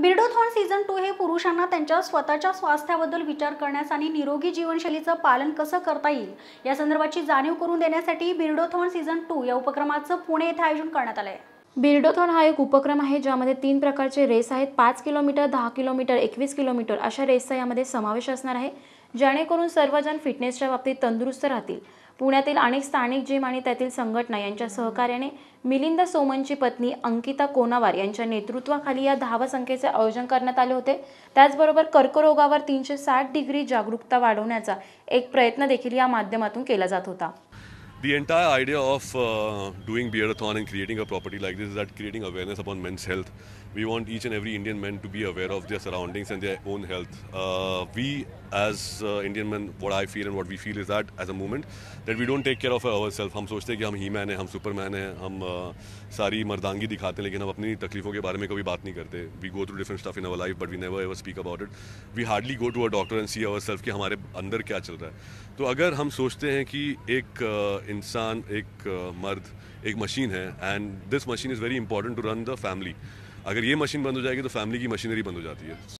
बिर्डोथॉन season two हे पुरुषांना त्यांच्या स्वतःच्या स्वास्थ्याबद्दल विचार करण्यास आणि निरोगी जीवनशैलीचं पालन कसं करता येईल या संदर्भाची जाणीव करून देण्यासाठी बिर्डोथॉन सीझन टू या उपक्रमाचं पुणे येथे आयोजन करण्यात आलं आहे बिर्डोथॉन हा एक उपक्रम आहे ज्यामध्ये तीन प्रकारचे रेस आहेत पाच किलोमीटर दहा किलोमीटर एकवीस किलोमीटर अशा रेसचा यामध्ये समावेश असणार आहे जेणेकरून सर्वजण फिटनेसच्या बाबतीत तंदुरुस्त राहतील पुण्यातील अनेक स्थानिक जिम आणि त्यातील संघटना यांच्या सहकार्याने मिलिंद सोमनची पत्नी अंकिता कोनावार यांच्या नेतृत्वाखाली या धावा संख्येचे आयोजन करण्यात आले होते त्याचबरोबर कर्करोगावर तीनशे साठ डिग्री जागरूकता वाढवण्याचा एक प्रयत्न देखील या माध्यमातून केला जात होता the entire idea of uh, doing Beerathon and creating a property like this is that creating awareness about men's health. We want each and every Indian man to be aware of their surroundings and their own health. Uh, we as Indian man what I feel and what we feel is that as a movement that we don't take care of our self हम सोचते हैं कि हम ही man हैं हम super man हैं हम uh, सारी मर्दांगी दिखाते हैं लेकिन हम अपनी तकलीफ़ों के बारे में कभी बात नहीं करते we go through different stuff in our life but we never ever speak about it we hardly go to uh doctor and see our self कि हमारे अंदर क्या चल रहा है तो अगर हम सोचते हैं कि एक uh, इंसान एक uh, मर्द एक मशीन है and this machine is very important to run the family अगर ये मशीन बंद हो जाएगी तो फैमिली की मशीनरी बंद हो जाती है